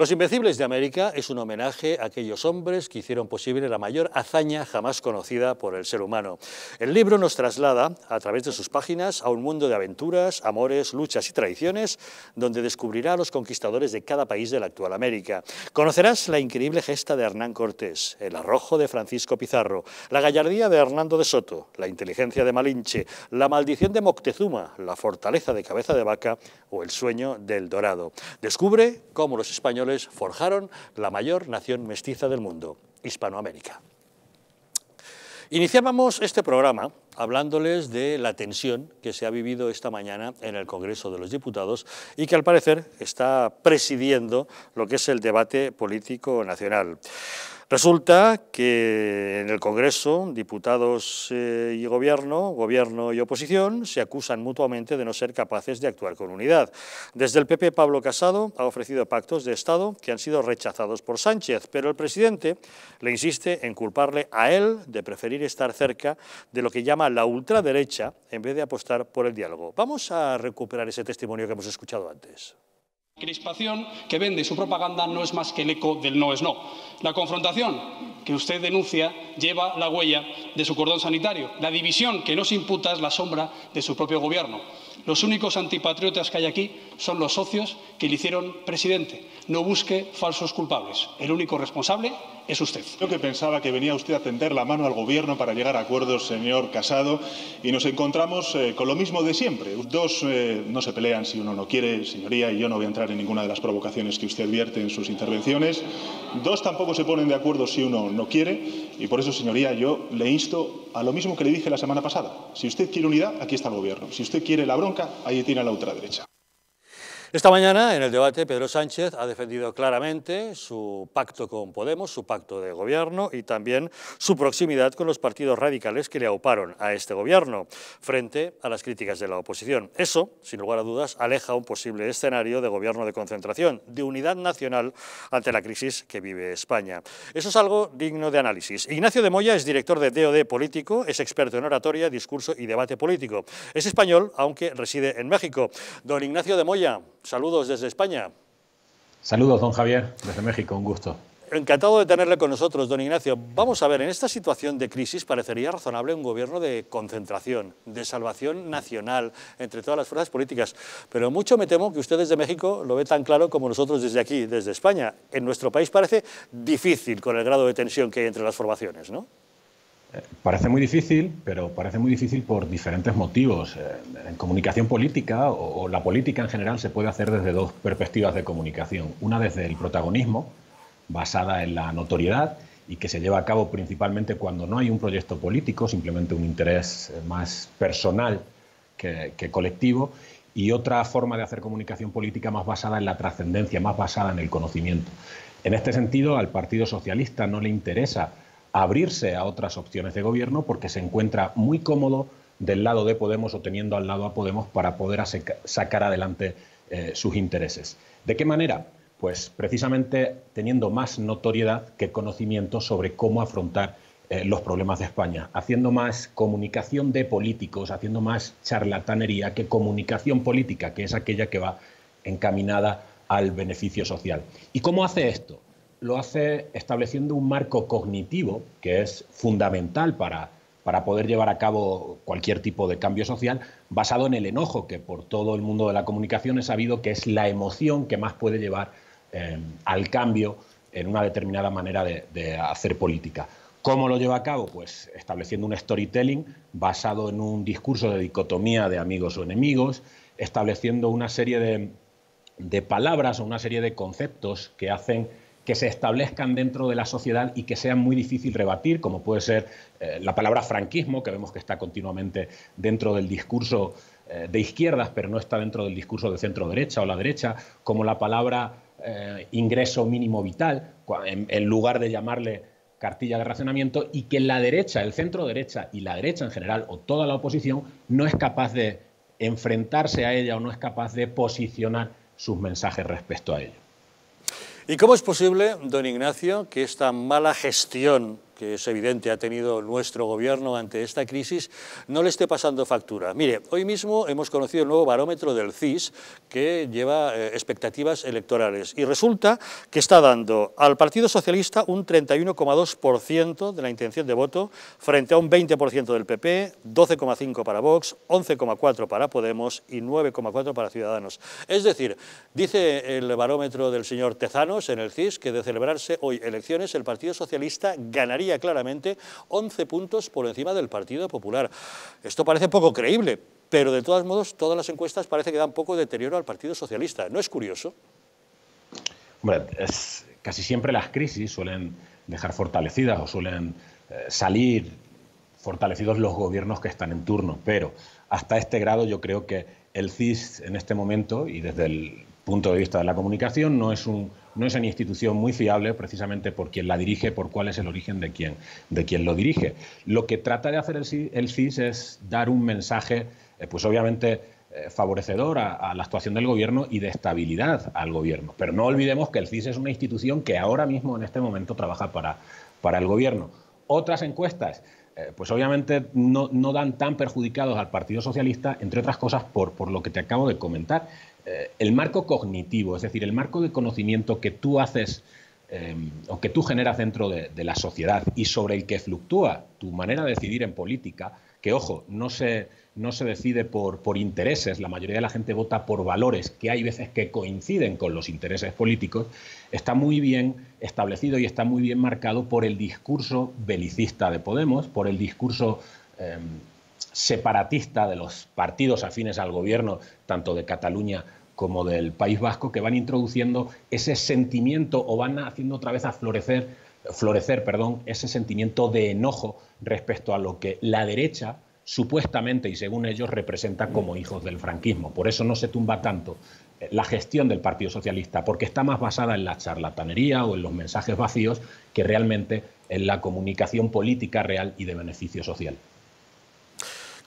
Los Invencibles de América es un homenaje a aquellos hombres que hicieron posible la mayor hazaña jamás conocida por el ser humano. El libro nos traslada, a través de sus páginas, a un mundo de aventuras, amores, luchas y traiciones, donde descubrirá a los conquistadores de cada país de la actual América. Conocerás la increíble gesta de Hernán Cortés, el arrojo de Francisco Pizarro, la gallardía de Hernando de Soto, la inteligencia de Malinche, la maldición de Moctezuma, la fortaleza de Cabeza de Vaca o el sueño del Dorado. Descubre cómo los españoles forjaron la mayor nación mestiza del mundo, Hispanoamérica. Iniciábamos este programa hablándoles de la tensión que se ha vivido esta mañana en el Congreso de los Diputados y que al parecer está presidiendo lo que es el debate político nacional. Resulta que en el Congreso, diputados eh, y gobierno, gobierno y oposición, se acusan mutuamente de no ser capaces de actuar con unidad. Desde el PP, Pablo Casado ha ofrecido pactos de Estado que han sido rechazados por Sánchez, pero el presidente le insiste en culparle a él de preferir estar cerca de lo que llama la ultraderecha en vez de apostar por el diálogo. Vamos a recuperar ese testimonio que hemos escuchado antes. Crispación que vende su propaganda no es más que el eco del no es no. La confrontación usted denuncia lleva la huella de su cordón sanitario, la división que nos imputa es la sombra de su propio gobierno. Los únicos antipatriotas que hay aquí son los socios que le hicieron presidente. No busque falsos culpables. El único responsable es usted. Yo que pensaba que venía usted a tender la mano al gobierno para llegar a acuerdos, señor Casado, y nos encontramos eh, con lo mismo de siempre. Dos eh, no se pelean si uno no quiere, señoría, y yo no voy a entrar en ninguna de las provocaciones que usted advierte en sus intervenciones. Dos tampoco se ponen de acuerdo si uno no no quiere y por eso, señoría, yo le insto a lo mismo que le dije la semana pasada. Si usted quiere unidad, aquí está el gobierno. Si usted quiere la bronca, ahí tiene la ultraderecha. Esta mañana, en el debate, Pedro Sánchez ha defendido claramente su pacto con Podemos, su pacto de gobierno y también su proximidad con los partidos radicales que le auparon a este gobierno frente a las críticas de la oposición. Eso, sin lugar a dudas, aleja un posible escenario de gobierno de concentración, de unidad nacional ante la crisis que vive España. Eso es algo digno de análisis. Ignacio de Moya es director de DOD Político, es experto en oratoria, discurso y debate político. Es español, aunque reside en México. Don Ignacio de Moya, saludos desde España. Saludos, don Javier, desde México, un gusto. Encantado de tenerle con nosotros, don Ignacio. Vamos a ver, en esta situación de crisis parecería razonable un gobierno de concentración, de salvación nacional entre todas las fuerzas políticas, pero mucho me temo que usted desde México lo ve tan claro como nosotros desde aquí, desde España. En nuestro país parece difícil con el grado de tensión que hay entre las formaciones, ¿no? Eh, parece muy difícil, pero parece muy difícil por diferentes motivos. Eh, en comunicación política o, la política en general se puede hacer desde dos perspectivas de comunicación. Una desde el protagonismo, basada en la notoriedad y que se lleva a cabo principalmente cuando no hay un proyecto político, simplemente un interés eh, más personal que colectivo. Y otra forma de hacer comunicación política más basada en la trascendencia, más basada en el conocimiento. En este sentido, al Partido Socialista no le interesa abrirse a otras opciones de gobierno porque se encuentra muy cómodo del lado de Podemos o teniendo al lado a Podemos para poder sacar adelante eh, sus intereses. ¿De qué manera? Pues precisamente teniendo más notoriedad que conocimiento sobre cómo afrontar eh, los problemas de España, haciendo más comunicación de políticos, haciendo más charlatanería que comunicación política, que es aquella que va encaminada al beneficio social. ¿Y cómo hace esto? lo hace estableciendo un marco cognitivo que es fundamental para, para poder llevar a cabo cualquier tipo de cambio social, basado en el enojo, que por todo el mundo de la comunicación es sabido que es la emoción que más puede llevar em, al cambio en una determinada manera de, hacer política. ¿Cómo lo lleva a cabo? Pues estableciendo un storytelling basado en un discurso de dicotomía de amigos o enemigos, estableciendo una serie de, de palabras o una serie de conceptos que hacen que se establezcan dentro de la sociedad y que sean muy difícil rebatir, como puede ser eh, la palabra franquismo, que vemos que está continuamente dentro del discurso eh, de izquierdas, pero no está dentro del discurso de centro derecha o la derecha, como la palabra eh, ingreso mínimo vital, en, lugar de llamarle cartilla de racionamiento y que la derecha, el centro derecha y la derecha en general o toda la oposición no es capaz de enfrentarse a ella o no es capaz de posicionar sus mensajes respecto a ello. ¿Y cómo es posible, don Ignacio, que esta mala gestión que es evidente ha tenido nuestro gobierno ante esta crisis, no le esté pasando factura. Mire, hoy mismo hemos conocido el nuevo barómetro del CIS que lleva eh, expectativas electorales y resulta que está dando al Partido Socialista un 31,2% de la intención de voto frente a un 20% del PP, 12,5% para Vox, 11,4% para Podemos y 9,4% para Ciudadanos. Es decir, dice el barómetro del señor Tezanos en el CIS que de celebrarse hoy elecciones el Partido Socialista ganaría claramente 11 puntos por encima del Partido Popular. Esto parece poco creíble, pero de todas modos todas las encuestas parece que dan poco deterioro al Partido Socialista. ¿No es curioso? Hombre, casi siempre las crisis suelen dejar fortalecidas o suelen eh, salir fortalecidos los gobiernos que están en turno, pero hasta este grado yo creo que el CIS en este momento y desde el punto de vista de la comunicación, no es, una institución muy fiable precisamente por quien la dirige, por cuál es el origen de quién lo dirige. Lo que trata de hacer el, CIS es dar un mensaje, eh, pues obviamente eh, favorecedor a, la actuación del gobierno y de estabilidad al gobierno. Pero no olvidemos que el CIS es una institución que ahora mismo, en este momento, trabaja para, el gobierno. Otras encuestas, eh, pues obviamente no, dan tan perjudicados al Partido Socialista, entre otras cosas por lo que te acabo de comentar eh, el marco cognitivo, es decir, el marco de conocimiento que tú haces eh, o que tú generas dentro de, la sociedad y sobre el que fluctúa tu manera de decidir en política, que ojo, no se, no se decide por, intereses, la mayoría de la gente vota por valores, que hay veces que coinciden con los intereses políticos, está muy bien establecido y está muy bien marcado por el discurso belicista de Podemos, por el discurso eh, separatista de los partidos afines al gobierno, tanto de Cataluña como del País Vasco, que van introduciendo ese sentimiento o van haciendo otra vez florecer, florecer perdón, ese sentimiento de enojo respecto a lo que la derecha supuestamente y según ellos representa como hijos del franquismo. Por eso no se tumba tanto eh, la gestión del Partido Socialista, porque está más basada en la charlatanería o en los mensajes vacíos que realmente en la comunicación política real y de beneficio social.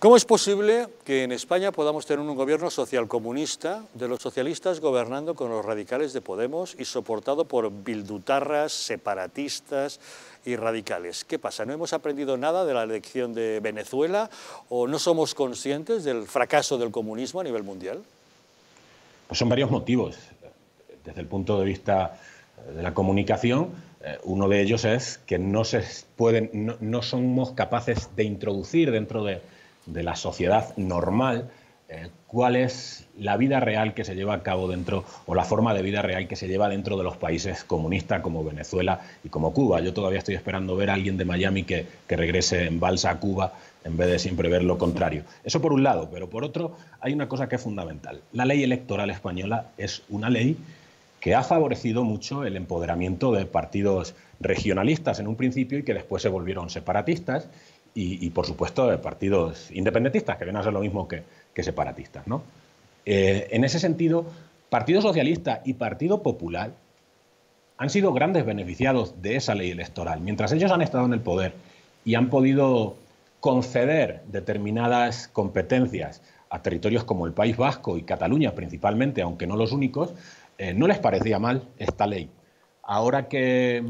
¿Cómo es posible que en España podamos tener un gobierno social comunista de los socialistas gobernando con los radicales de Podemos y soportado por bildutarras, separatistas y radicales? ¿Qué pasa? ¿No hemos aprendido nada de la elección de Venezuela o no somos conscientes del fracaso del comunismo a nivel mundial? Pues son varios motivos. Desde el punto de vista de la comunicación, eh, uno de ellos es que no, se pueden, no somos capaces de introducir dentro de de la sociedad normal, eh, cuál es la vida real que se lleva a cabo dentro, o la forma de vida real que se lleva dentro de los países comunistas como Venezuela y como Cuba. Yo todavía estoy esperando ver a alguien de Miami que, que regrese en balsa a Cuba en vez de siempre ver lo contrario. Eso por un lado, pero por otro hay una cosa que es fundamental. La ley electoral española es una ley que ha favorecido mucho el empoderamiento de partidos regionalistas en un principio y que después se volvieron separatistas y, por supuesto de partidos independentistas, que vienen a ser lo mismo que, separatistas. Eh, en ese sentido, Partido Socialista y Partido Popular han sido grandes beneficiados de esa ley electoral. Mientras ellos han estado en el poder y han podido conceder determinadas competencias a territorios como el País Vasco y Cataluña principalmente, aunque no los únicos, eh, no les parecía mal esta ley. Ahora que,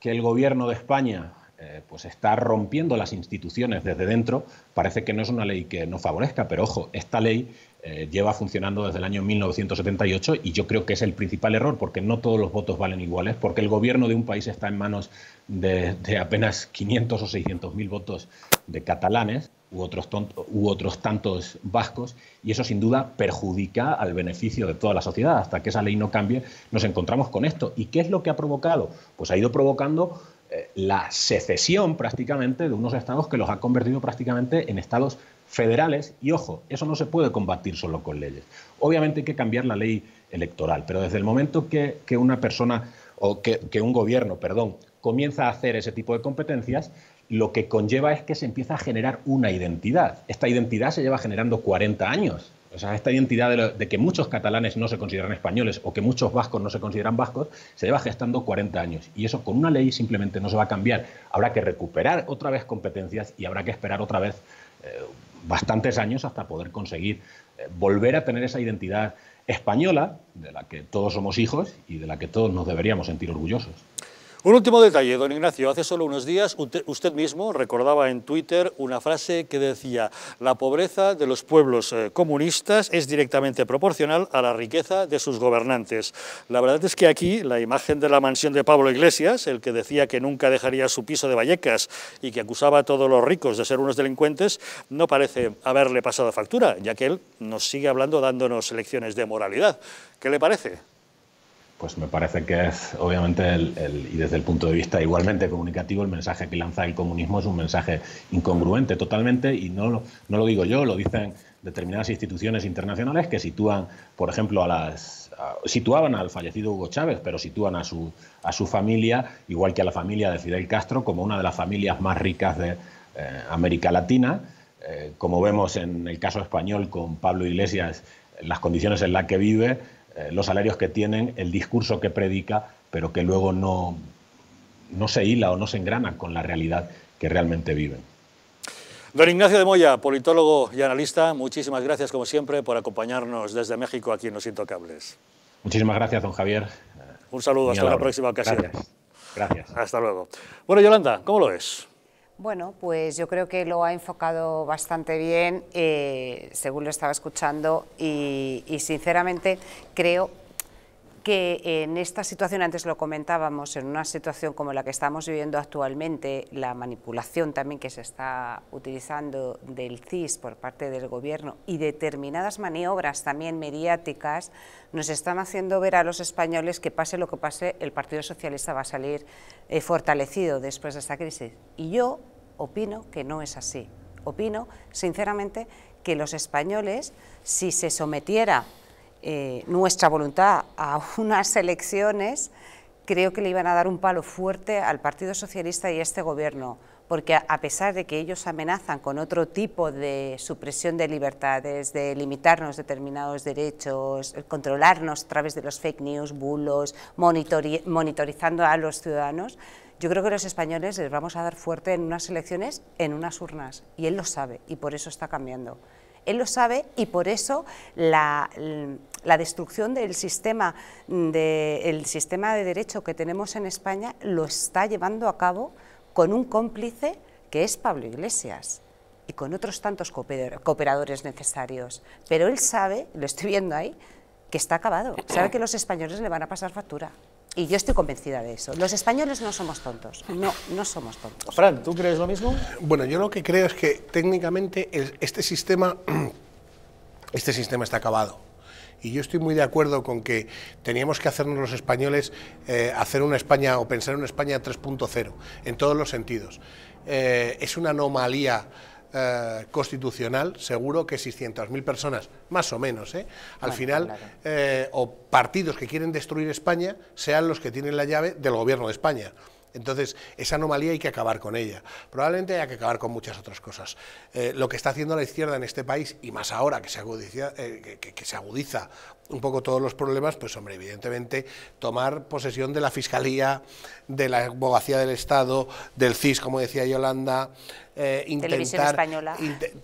que el gobierno de España eh, pues está rompiendo las instituciones desde dentro. Parece que no es una ley que no favorezca, pero ojo, esta ley eh, lleva funcionando desde el año 1978 y yo creo que es el principal error porque no todos los votos valen iguales, porque el gobierno de un país está en manos de, apenas 500 o 600 mil votos de catalanes u otros, u otros tantos vascos y eso sin duda perjudica al beneficio de toda la sociedad. Hasta que esa ley no cambie nos encontramos con esto. ¿Y qué es lo que ha provocado? Pues ha ido provocando eh, la secesión prácticamente de unos estados que los ha convertido prácticamente en estados federales y ojo, eso no se puede combatir solo con leyes. Obviamente hay que cambiar la ley electoral, pero desde el momento que, que una persona o que, que un gobierno, perdón, comienza a hacer ese tipo de competencias, lo que conlleva es que se empieza a generar una identidad. Esta identidad se lleva generando 40 años o sea, esta identidad de, que muchos catalanes no se consideran españoles o que muchos vascos no se consideran vascos, se lleva gestando 40 años. Y eso con una ley simplemente no se va a cambiar. Habrá que recuperar otra vez competencias y habrá que esperar otra vez eh, bastantes años hasta poder conseguir eh, volver a tener esa identidad española de la que todos somos hijos y de la que todos nos deberíamos sentir orgullosos. Un último detalle, don Ignacio. Hace solo unos días usted mismo recordaba en Twitter una frase que decía la pobreza de los pueblos eh, comunistas es directamente proporcional a la riqueza de sus gobernantes. La verdad es que aquí la imagen de la mansión de Pablo Iglesias, el que decía que nunca dejaría su piso de Vallecas y que acusaba a todos los ricos de ser unos delincuentes, no parece haberle pasado factura, ya que él nos sigue hablando dándonos lecciones de moralidad. ¿Qué le parece? pues me parece que es obviamente el, y desde el punto de vista igualmente comunicativo el mensaje que lanza el comunismo es un mensaje incongruente totalmente y no, no lo digo yo, lo dicen determinadas instituciones internacionales que sitúan, por ejemplo, a las situaban al fallecido Hugo Chávez, pero sitúan a su a su familia, igual que a la familia de Fidel Castro, como una de las familias más ricas de eh, América Latina, eh, como vemos en el caso español con Pablo Iglesias, las condiciones en las que vive eh, los salarios que tienen, el discurso que predica, pero que luego no, no se hila o no se engrana con la realidad que realmente viven. Don Ignacio de Moya, politólogo y analista, muchísimas gracias como siempre por acompañarnos desde México aquí en Los Intocables. Muchísimas gracias, don Javier. Un saludo, hasta la próxima ocasión. Gracias. gracias. Hasta luego. Bueno, Yolanda, ¿cómo lo ves? Bueno, pues yo creo que lo ha enfocado bastante bien, eh, según lo estaba escuchando, y, y sinceramente creo que eh, en esta situación, antes lo comentábamos, en una situación como la que estamos viviendo actualmente, la manipulación también que se está utilizando del CIS por parte del Gobierno y determinadas maniobras también mediáticas, nos están haciendo ver a los españoles que pase lo que pase, el Partido Socialista va a salir eh, fortalecido después de esta crisis. Y yo opino que no es así. Opino, sinceramente, que los españoles, si se sometiera eh, nuestra voluntad a unas elecciones, creo que le iban a dar un palo fuerte al Partido Socialista y a este Gobierno, porque a pesar de que ellos amenazan con otro tipo de supresión de libertades, de limitarnos determinados derechos, eh, controlarnos a través de los fake news, bulos, monitorizando a los ciudadanos, yo creo que los españoles les vamos a dar fuerte en unas elecciones, en unas urnas, y él lo sabe, y por eso está cambiando. Él lo sabe y por eso la, destrucción del sistema mm, de, sistema de derecho que tenemos en España lo está llevando a cabo con un cómplice que es Pablo Iglesias y con otros tantos cooperadores necesarios. Pero él sabe, lo estoy viendo ahí, que está acabado. Sabe que los españoles le van a pasar factura. Y yo estoy convencida de eso. Los españoles no somos tontos. No, no somos tontos. Fran, ¿tú crees lo mismo? Bueno, yo lo que creo es que técnicamente este sistema, este sistema está acabado. Y yo estoy muy de acuerdo con que teníamos que hacernos los españoles eh, hacer una España o pensar en una España 3.0 en todos los sentidos. Eh, es una anomalía eh, constitucional, seguro que 600.000 personas, más o menos, ¿eh? al final, eh, o partidos que quieren destruir España, sean los que tienen la llave del gobierno de España. Entonces, esa anomalía hay que acabar con ella. Probablemente hay que acabar con muchas otras cosas. lo que está haciendo la izquierda en este país, y más ahora que se, agudiza, que, que se agudiza un poco todos los problemas, pues hombre, evidentemente tomar posesión de la Fiscalía, de la abogacía del Estado, del CIS, como decía Yolanda, eh,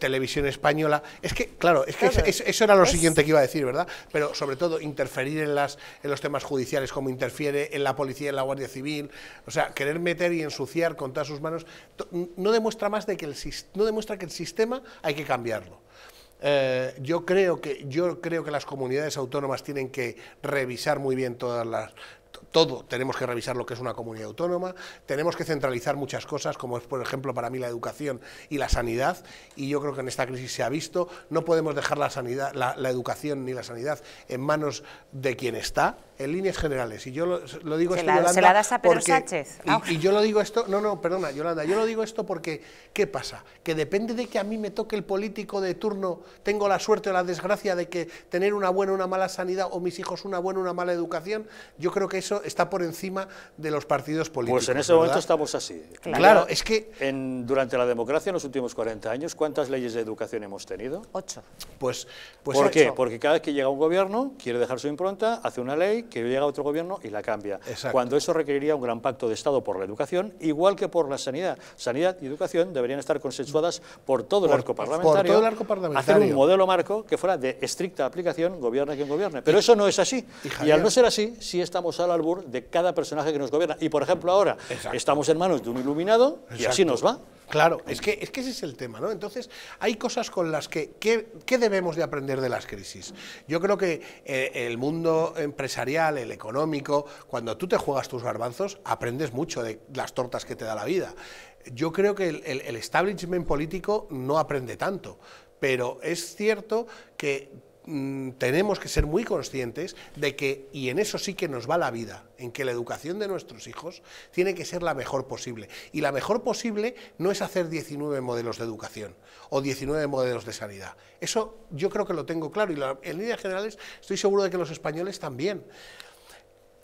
televisión española. Es que, claro, es que eso era lo siguiente que iba a decir, ¿verdad? Pero sobre todo interferir en, las, en los temas judiciales, como interfiere en la policía, en la Guardia Civil. O sea, querer meter y ensuciar con todas sus manos no demuestra más de que el, no demuestra que el sistema hay que cambiarlo. Eh, yo, creo que, yo creo que las comunidades autónomas tienen que revisar muy bien todas las, todo tenemos que revisar lo que es una comunidad autónoma, tenemos que centralizar muchas cosas, como es, por ejemplo, para mí la educación y la sanidad, y yo creo que en esta crisis se ha visto, no podemos dejar la, sanidad, la, educación ni la sanidad en manos de quien está, en líneas generales, y yo lo, digo se esto, la, se la das a Pedro Sánchez. Y, yo lo digo esto, no, no, perdona, Yolanda, yo lo digo esto porque, ¿qué pasa? Que depende de que a mí me toque el político de turno, tengo la suerte o la desgracia de que tener una buena o una mala sanidad, o mis hijos una buena o una mala educación, yo creo que eso está por encima de los partidos políticos. Pues en ese momento estamos así. Claro, es que... durante la democracia, en los últimos 40 años, ¿cuántas leyes de educación hemos tenido? Ocho. Pues, pues ¿Por qué? Porque cada vez que llega un gobierno, quiere dejar su impronta, hace una ley, que llega otro gobierno y la cambia. Cuando eso requeriría un gran pacto de Estado por la educación, igual que por la sanidad. Sanidad y educación deberían estar consensuadas por todo el arco parlamentario. Hacer un modelo marco que fuera de estricta aplicación, gobierne quien gobierne. Pero eso no es así. Y, al no ser así, sí estamos al albur de cada personaje que nos gobierna. Y por ejemplo ahora, estamos en manos de un iluminado y así nos va. Claro, es que, es que ese es el tema, ¿no? Entonces, hay cosas con las que, ¿qué, debemos de aprender de las crisis? Yo creo que eh, el mundo empresarial el económico. Cuando tú te juegas tus garbanzos, aprendes mucho de las tortas que te da la vida. Yo creo que el establishment político no aprende tanto, pero es cierto que Mm, tenemos que ser muy conscientes de que, y en eso sí que nos va la vida, en que la educación de nuestros hijos tiene que ser la mejor posible. Y la mejor posible no es hacer 19 modelos de educación o 19 modelos de sanidad. Eso yo creo que lo tengo claro y en líneas generales estoy seguro de que los españoles también.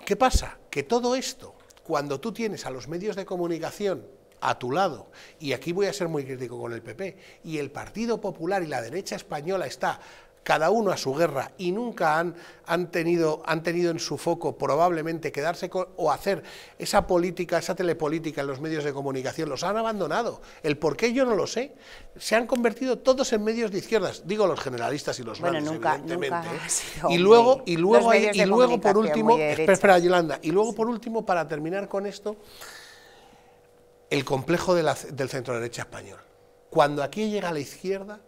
¿Qué pasa? Que todo esto, cuando tú tienes a los medios de comunicación a tu lado. Y aquí voy a ser muy crítico con el PP. Y el Partido Popular y la derecha española está cada uno a su guerra y nunca han, han, tenido, han tenido en su foco probablemente quedarse o hacer esa política, esa telepolítica en los medios de comunicación, los han abandonado. El por qué yo no lo sé. Se han convertido todos en medios de izquierdas, digo los generalistas y los grandes, evidentemente. ¿eh? y luego, y luego, y luego por último, espera, Yolanda, y luego por último, para terminar con esto, el complejo del centro derecha español. Cuando aquí llega la izquierda,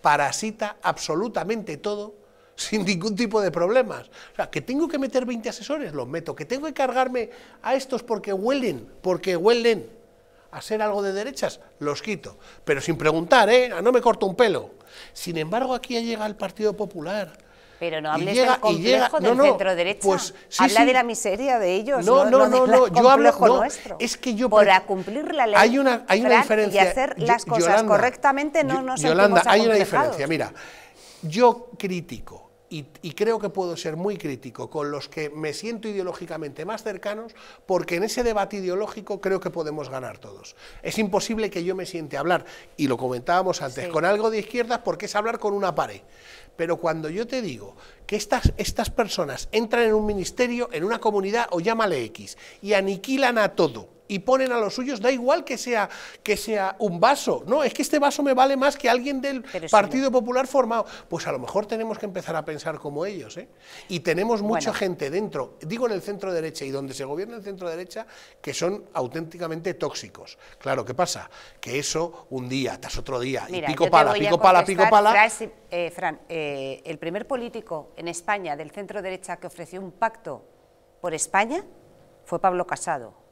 parasita absolutamente todo sin ningún tipo de problemas. O sea, que tengo que meter 20 asesores, los meto, que tengo que cargarme a estos porque huelen, porque huelen a ser algo de derechas, los quito. Pero sin preguntar, ¿eh? Ah, no me corto un pelo. Sin embargo, aquí llega el Partido Popular, pero no hables del complejo del centro derecha. Pues, Habla de la miseria de ellos. No, no, no, no, este yo hablo nuestro. Es que yo por cumplir la ley. Hay una, diferencia. Y hacer las cosas correctamente no nos Yolanda, hay una diferencia. Mira, yo critico. Y, creo que puedo ser muy crítico con los que me siento ideológicamente más cercanos, porque en ese debate ideológico creo que podemos ganar todos. Es imposible que yo me siente a hablar, y lo comentábamos antes, con algo de izquierdas porque es hablar con una pared. Pero cuando yo te digo que estas, estas personas entran en un ministerio, en una comunidad o llámale X, y aniquilan a todo, y ponen a los suyos, da igual que sea, que sea un vaso, no, es que este vaso me vale más que alguien del Partido Popular formado. Pues a lo mejor tenemos que empezar a pensar como ellos, ¿eh? Y tenemos mucha gente dentro, digo en el centro derecha y donde se gobierna el centro derecha, que son auténticamente tóxicos. Claro, ¿qué pasa? Que eso un día, tras otro día, y pico pala, pico pala, pico pala. Fran, eh, Fran eh, el primer político en España del centro derecha que ofreció un pacto por España fue Pablo Casado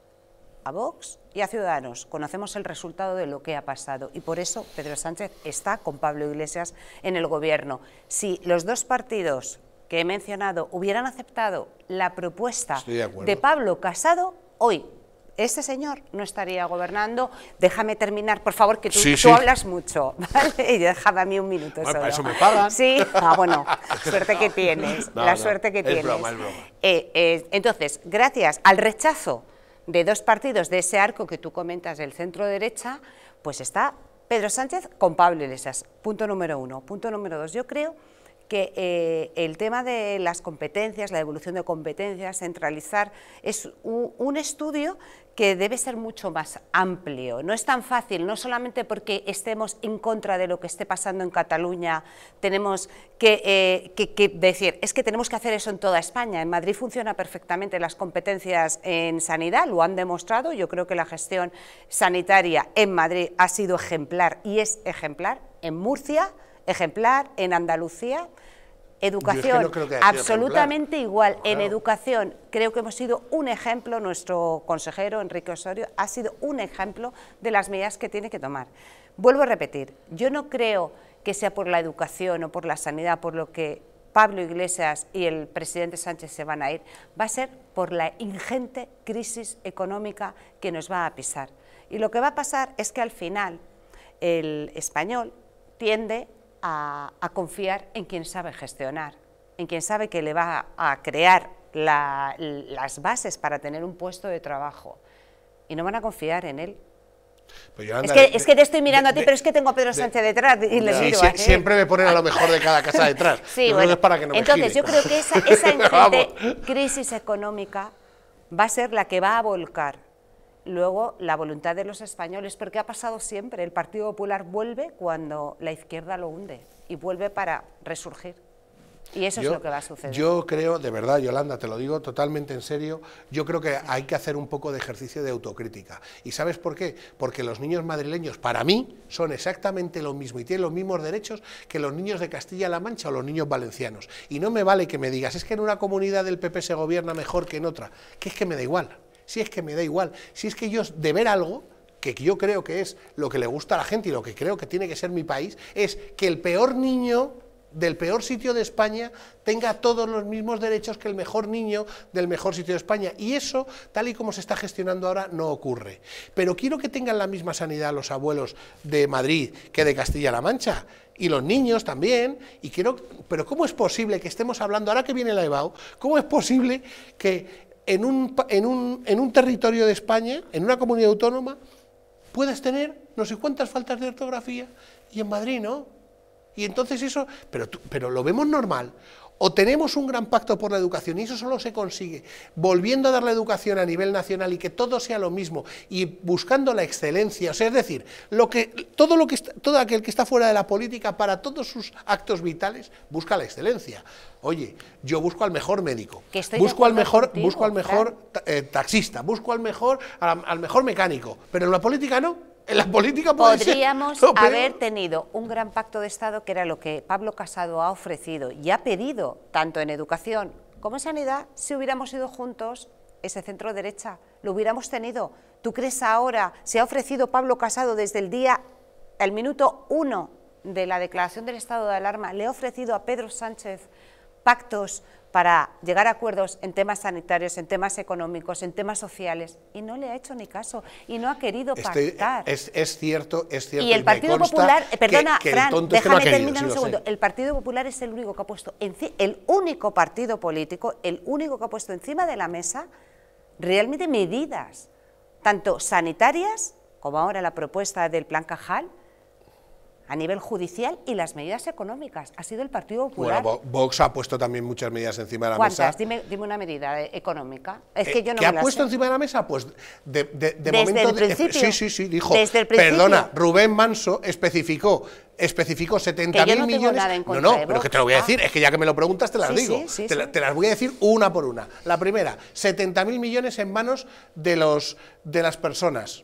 a Vox y a Ciudadanos. Conocemos el resultado de lo que ha pasado y por eso Pedro Sánchez está con Pablo Iglesias en el Gobierno. Si los dos partidos que he mencionado hubieran aceptado la propuesta de, Pablo Casado, hoy este señor no estaría gobernando. Déjame terminar, por favor, que tú, hablas mucho, ¿vale? Y déjame a mí un minuto eso me Sí, ah, bueno, suerte que tienes, la suerte que es tienes. Eh, eh, entonces, gracias al rechazo de dos partidos de ese arco que tú comentas del centro-derecha, pues está Pedro Sánchez con Pablo Iglesias, punto número uno. Punto número dos, yo creo que eh, el tema de las competencias, la evolución de competencias, centralizar, es un estudio que debe ser mucho más amplio. No es tan fácil, no solamente porque estemos en contra de lo que esté pasando en Cataluña, tenemos eh, que, decir, es que tenemos que hacer eso en toda España. En Madrid funciona perfectamente las competencias en sanidad, lo han demostrado. Yo creo que la gestión sanitaria en Madrid ha sido ejemplar y es ejemplar en Murcia, ejemplar en Andalucía. Educación, absolutamente igual. En educación creo que hemos sido un ejemplo, nuestro consejero Enrique Osorio ha sido un ejemplo de las medidas que tiene que tomar. Vuelvo a repetir, yo no creo que sea por la educación o por la sanidad, por lo que Pablo Iglesias y el presidente Sánchez se van a ir, va a ser por la ingente crisis económica que nos va a pisar. Y lo que va a pasar es que al final el español tiende a, confiar en quien sabe gestionar, en quien sabe que le va a crear las bases para tener un puesto de trabajo y no van a confiar en él. Pues es, que, te estoy mirando a ti, pero es que tengo a Pedro Sánchez detrás y eh". Siempre me ponen a lo mejor de cada casa detrás. entonces yo creo que esa crisis económica va a ser la que va a volcar luego la voluntad de los españoles, porque ha pasado siempre, el Partido Popular vuelve cuando la izquierda lo hunde y vuelve para resurgir. Y eso es lo que va a suceder. Yo creo, de verdad, Yolanda, te lo digo totalmente en serio, yo creo que hay que hacer un poco de ejercicio de autocrítica. ¿Y sabes por qué? Porque los niños madrileños, para mí, son exactamente lo mismo y tienen los mismos derechos que los niños de Castilla-La Mancha o los niños valencianos. Y no me vale que me digas, es que en una comunidad del PP se gobierna mejor que en otra, que es que me da igual si es que me da igual, si es que yo de ver algo que yo creo que es lo que le gusta a la gente y lo que creo que tiene que ser mi país, es que el peor niño del peor sitio de España tenga todos los mismos derechos que el mejor niño del mejor sitio de España. Y eso, tal y como se está gestionando ahora, no ocurre. Pero quiero que tengan la misma sanidad los abuelos de Madrid que de Castilla-La Mancha. Y los niños también. Y quiero, pero ¿cómo es posible que estemos hablando, ahora que viene la EBAU, cómo es posible que en un, en, un, en un territorio de España, en una comunidad autónoma, puedes tener no sé cuántas faltas de ortografía y en Madrid no. Y entonces eso, pero, pero lo vemos normal. O tenemos un gran pacto por la educación y eso solo se consigue volviendo a dar la educación a nivel nacional y que todo sea lo mismo y buscando la excelencia, o sea, es decir, lo que, todo, lo que, está, todo aquel que está fuera de la política para todos sus actos vitales busca la excelencia. Oye, yo busco al mejor médico, busco al mejor, busco al mejor eh, taxista, busco al mejor, al mejor mecánico, pero en la política no. En las políticas podríamos haber tenido un gran pacto de Estado que era lo que Pablo Casado ha ofrecido y ha pedido, tanto en educación como en sanidad, si hubiéramos ido juntos ese centro derecha, lo hubiéramos tenido. ¿Tú crees ahora, se ha ofrecido Pablo Casado desde el día, el minuto uno de la declaración del estado de alarma, le ha ofrecido a Pedro Sánchez pactos para llegar a acuerdos en temas sanitarios, en temas económicos, en temas sociales, y no le ha hecho ni caso, y no ha querido eh, pactar. Es, cierto, es cierto. Y el Partido Popular, perdona, Fran, déjame terminar un segundo. El Partido Popular es el único que ha puesto, el único partido político, el único que ha puesto encima de la mesa realmente medidas, tanto sanitarias, como ahora la propuesta del Plan Cajal, a nivel judicial y las medidas económicas. Ha sido el Partido Popular. Bueno, Vox ha puesto también muchas medidas encima de la mesa. ¿Cuántas? Dime, dime, una medida eh, económica. Eh, ¿Qué ha puesto encima de la mesa? Pues de, Desde momento... El eh, principio. sí, sí, sí, dijo. Desde el Perdona, Rubén Manso especificó Específico, 70.000 millones. no, no, pero que te lo voy a decir, es que ya que me lo preguntas te las digo. te, las voy a decir una por una. La primera, 70.000 mil millones en manos de los de las personas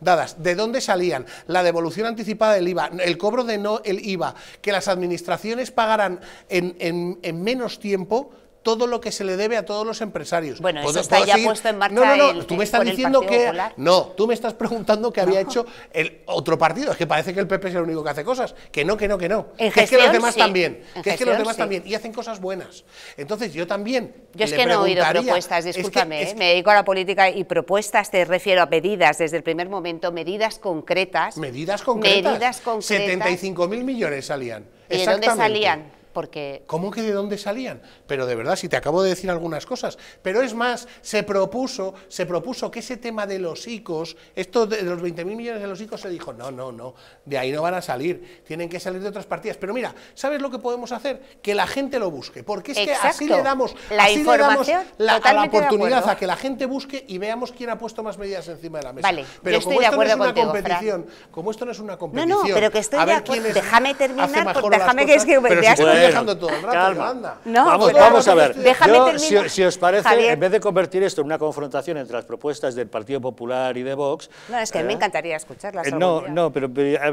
dadas. ¿De dónde salían? La devolución anticipada del IVA, el cobro de no el IVA, que las administraciones pagarán en, en, en menos tiempo todo lo que se le debe a todos los empresarios. Bueno, eso está ya puesto en marcha. No, no, no. tú me estás diciendo que no, tú me estás preguntando qué había hecho el otro partido. Es que parece que el PP es el único que hace cosas. Que no, que no, que no. En es que los demás también. que es que los demás también y hacen cosas buenas. Entonces yo también. Yo es que no he oído propuestas. Discúlpame, ¿eh? me dedico a la política y propuestas te refiero a medidas desde el primer momento, medidas concretas. Medidas concretas. Medidas concretas. millones salían. ¿Y de dónde salían? porque... ¿Cómo que de dónde salían? Pero de verdad, si te acabo de decir algunas cosas. Pero es más, se propuso, se propuso que ese tema de los ICOs, esto de los 20.000 millones de los ICOs, se dijo, no, no, no, de ahí no van a salir, tienen que salir de otras partidas. Pero mira, ¿sabes lo que podemos hacer? Que la gente lo busque, porque es que así le damos la, la, oportunidad a que la gente busque y veamos quién ha puesto más medidas encima de la mesa. Vale, pero como esto no es una competición, como esto no es una competición, no, no, pero que estoy Déjame terminar, pues déjame que es que dejando todo vamos, a ver. si, os parece, en vez de convertir esto en una confrontación entre las propuestas del Partido Popular y de Vox... No, es que me eh, encantaría escucharlas. Eh, no, no, pero, a,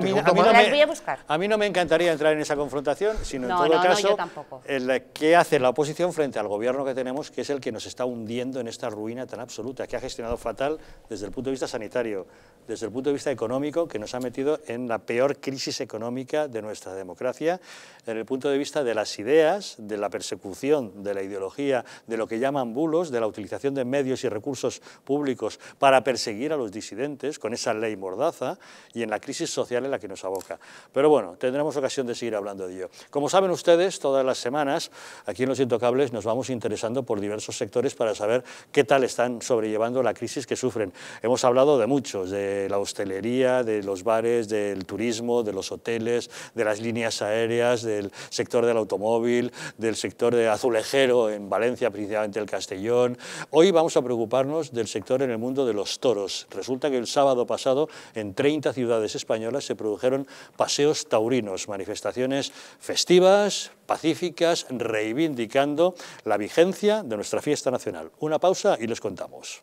mí, no me, encantaría entrar en esa confrontación, sino en todo caso, el, qué hace la oposición frente al gobierno que tenemos, que es el que nos está hundiendo en esta ruina tan absoluta, que ha gestionado fatal desde el punto de vista sanitario, desde el punto de vista económico, que nos ha metido en la peor crisis económica de nuestra democracia, ...en el punto de vista de las ideas, de la persecución, de la ideología, de lo que llaman bulos, de la utilización de medios y recursos públicos para perseguir a los disidentes con esa ley mordaza y en la crisis social en la que nos aboca. Pero bueno, tendremos ocasión de seguir hablando de ello. Como saben ustedes, todas las semanas aquí en Los Intocables nos vamos interesando por diversos sectores para saber qué tal están sobrellevando la crisis que sufren. Hemos hablado de muchos, de la hostelería, de los bares, del turismo, de los hoteles, de las líneas aéreas, de del sector del automóvil, del sector de azulejero en Valencia, principalmente el Castellón. Hoy vamos a preocuparnos del sector en el mundo de los toros. Resulta que el sábado pasado en 30 ciudades españolas se produjeron paseos taurinos, manifestaciones festivas, pacíficas, reivindicando la vigencia de nuestra fiesta nacional. Una pausa y les contamos.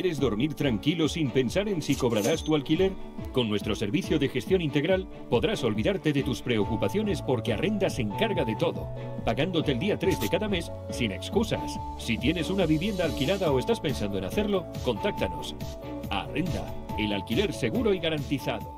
¿Quieres dormir tranquilo sin pensar en si cobrarás tu alquiler? Con nuestro servicio de gestión integral podrás olvidarte de tus preocupaciones porque Arrenda se encarga de todo, pagándote el día 3 de cada mes sin excusas. Si tienes una vivienda alquilada o estás pensando en hacerlo, contáctanos. Arrenda, el alquiler seguro y garantizado.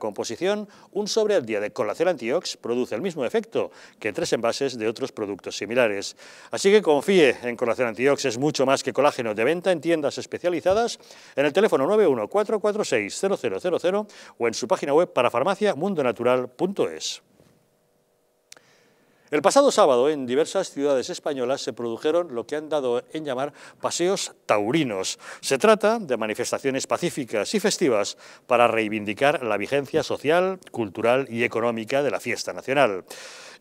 composición, un sobre al día de Colacel Antiox produce el mismo efecto que tres envases de otros productos similares. Así que confíe en Colacel Antiox, es mucho más que colágeno de venta en tiendas especializadas, en el teléfono 914460000 o en su página web para farmaciamundonatural.es. El pasado sábado, en diversas ciudades españolas, se produjeron lo que han dado en llamar paseos taurinos. Se trata de manifestaciones pacíficas y festivas para reivindicar la vigencia social, cultural y económica de la fiesta nacional.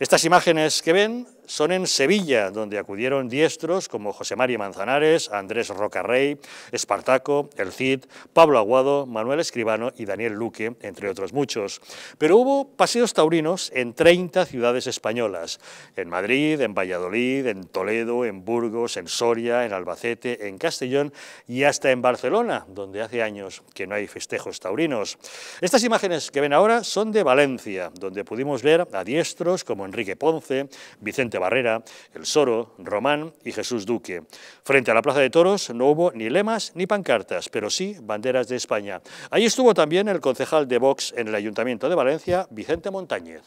Estas imágenes que ven son en Sevilla, donde acudieron diestros como José María Manzanares, Andrés Rocarrey, Espartaco, El Cid, Pablo Aguado, Manuel Escribano y Daniel Luque, entre otros muchos. Pero hubo paseos taurinos en 30 ciudades españolas, en Madrid, en Valladolid, en Toledo, en Burgos, en Soria, en Albacete, en Castellón y hasta en Barcelona, donde hace años que no hay festejos taurinos. Estas imágenes que ven ahora son de Valencia, donde pudimos ver a diestros como Enrique Ponce, Vicente Barrera, El Soro, Román y Jesús Duque. Frente a la Plaza de Toros no hubo ni lemas ni pancartas, pero sí banderas de España. Ahí estuvo también el concejal de Vox en el Ayuntamiento de Valencia, Vicente Montañez.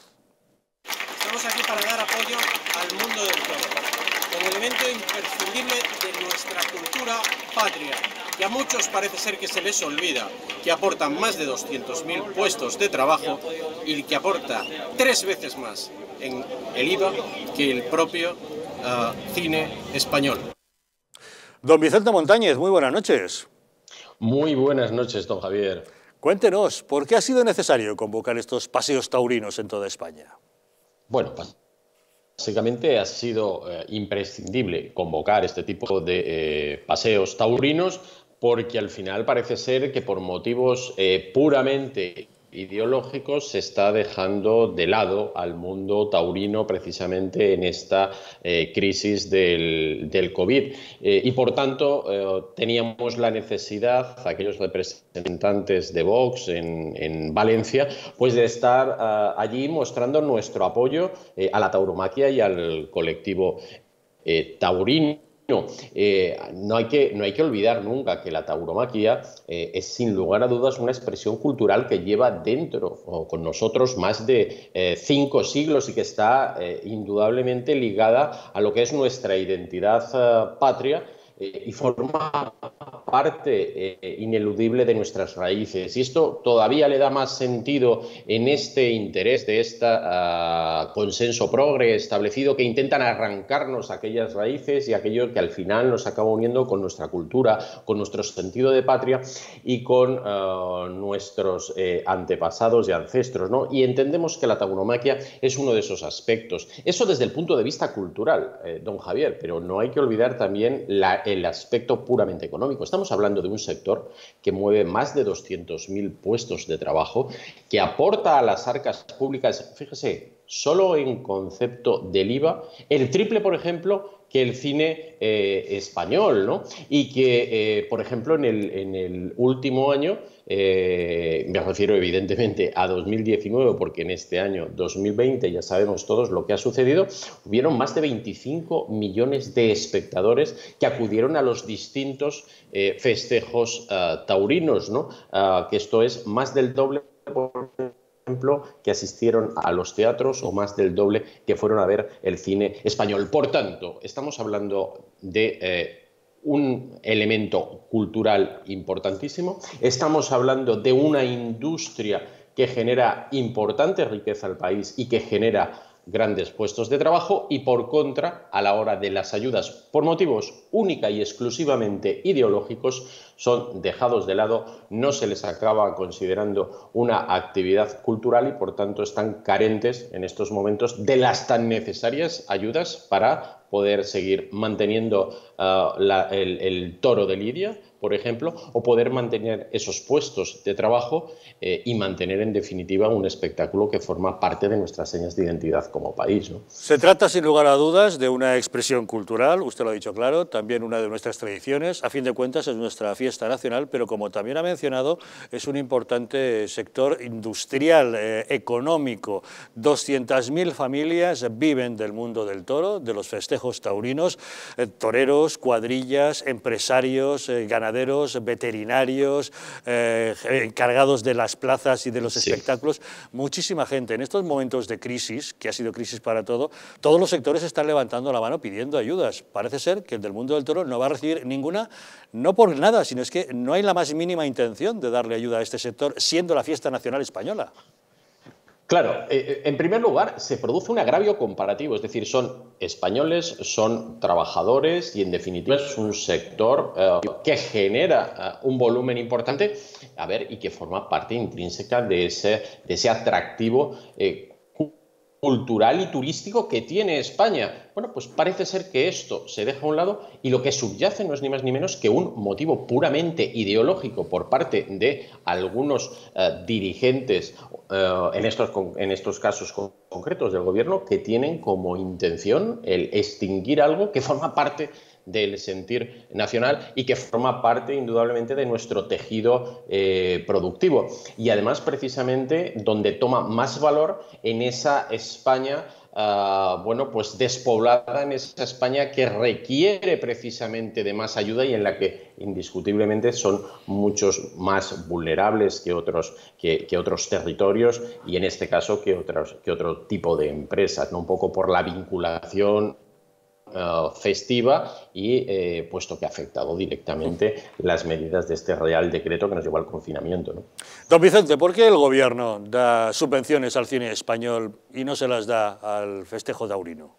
Estamos aquí para dar apoyo al mundo del toro, un elemento imprescindible de nuestra cultura patria, que a muchos parece ser que se les olvida, que aportan más de 200.000 puestos de trabajo y que aporta tres veces más en el IVA que el propio ah, cine español. Don Vicente Montañez, muy buenas noches. Muy buenas noches, don Javier. Cuéntenos, ¿por qué ha sido necesario convocar estos paseos taurinos en toda España? Bueno, básicamente ha sido eh, imprescindible convocar este tipo de eh, paseos taurinos porque al final parece ser que por motivos eh, puramente ideológico se está dejando de lado al mundo taurino precisamente en esta eh, crisis del, COVID. Eh, y por tanto, eh, teníamos la necesidad, aquellos representantes de Vox en, Valencia, pues de estar ah, allí mostrando nuestro apoyo a la tauromaquia y al colectivo taurino eh, no, hay que, no hay que olvidar nunca que la tauromaquia eh, es sin lugar a dudas una expresión cultural que lleva dentro o con nosotros más de eh, cinco siglos y que está indudablemente ligada a lo que es nuestra identidad patria eh, y forma parte eh, ineludible de nuestras raíces. Y esto todavía le da más sentido en este interés de este consenso progre establecido que intentan arrancarnos aquellas raíces y aquello que al final nos acaba uniendo con nuestra cultura, con nuestro sentido de patria y con ah, nuestros eh, antepasados y ancestros. ¿no? Y entendemos que la tabunomaquia es uno de esos aspectos. Eso desde el punto de vista cultural, don Javier, pero no hay que olvidar también la el aspecto puramente económico. Estamos hablando de un sector que mueve más de 200.000 puestos de trabajo, que aporta a las arcas públicas, fíjese, solo en concepto del IVA, el triple, por ejemplo, que el cine eh, español, ¿no? Y que, eh, por ejemplo, en el, último año, eh, me refiero evidentemente a 2019, porque en este año 2020 ya sabemos todos lo que ha sucedido, hubieron más de 25 millones de espectadores que acudieron a los distintos festejos ah, taurinos, ¿no? Ah, que esto es más del doble por que asistieron a los teatros o más del doble que fueron a ver el cine español. Por tanto, estamos hablando de eh, un elemento cultural importantísimo, estamos hablando de una industria que genera importante riqueza al país y que genera grandes puestos de trabajo y por contra, a la hora de las ayudas por motivos única y exclusivamente ideológicos, son dejados de lado, no se les acaba considerando una actividad cultural y por tanto están carentes en estos momentos de las tan necesarias ayudas para poder seguir manteniendo ah, el toro de Lidia por ejemplo, o poder mantener esos puestos de trabajo eh, y mantener en definitiva un espectáculo que forma parte de nuestras señas de identidad como país. Se trata sin lugar a dudas de una expresión cultural, usted lo ha dicho claro, también una de nuestras tradiciones, a fin de cuentas es nuestra fiesta nacional, pero como también ha mencionado, es un importante sector industrial, eh, económico. 200.000 familias viven del mundo del toro, de los festejos taurinos, eh, toreros, cuadrillas, empresarios, ganaderos, veterinarios, eh, encargados de las plazas y de los espectáculos, muchísima gente. En estos momentos de crisis, que ha sido crisis para todo, todos los sectores están levantando la mano pidiendo ayudas. Parece ser que el del mundo del toro no va a recibir ninguna, no por nada, sino es que no hay la más mínima intención de darle ayuda a este sector, siendo la fiesta nacional española. Claro, eh, eh, en primer lugar, se produce un agravio comparativo, es decir, son españoles, son trabajadores y en definitiva es un sector eh, que genera un volumen importante, a ver, y que forma parte intrínseca de ese, de ese atractivo cultural y turístico que tiene España. Bueno, pues parece ser que esto se deja a un lado y lo que subyace no es ni más ni menos que un motivo puramente ideológico por parte de algunos eh, dirigentes, eh, en, estos, en estos casos concretos del gobierno, que tienen como intención el extinguir algo que forma parte del sentir nacional y que forma parte indudablemente de nuestro tejido eh, productivo. Y además precisamente donde toma más valor en esa España ah, bueno, pues despoblada en esa España que requiere precisamente de más ayuda y en la que indiscutiblemente son muchos más vulnerables que otros, otros territorios y en este caso que, otros, que otro tipo de empresas, ¿no? un poco por la vinculación Ah, festiva y eh, puesto que ha afectado directamente las medidas de este Real Decreto que nos llevó al confinamiento. Don Vicente, ¿por qué el Gobierno da subvenciones al cine español y no se las da al festejo taurino?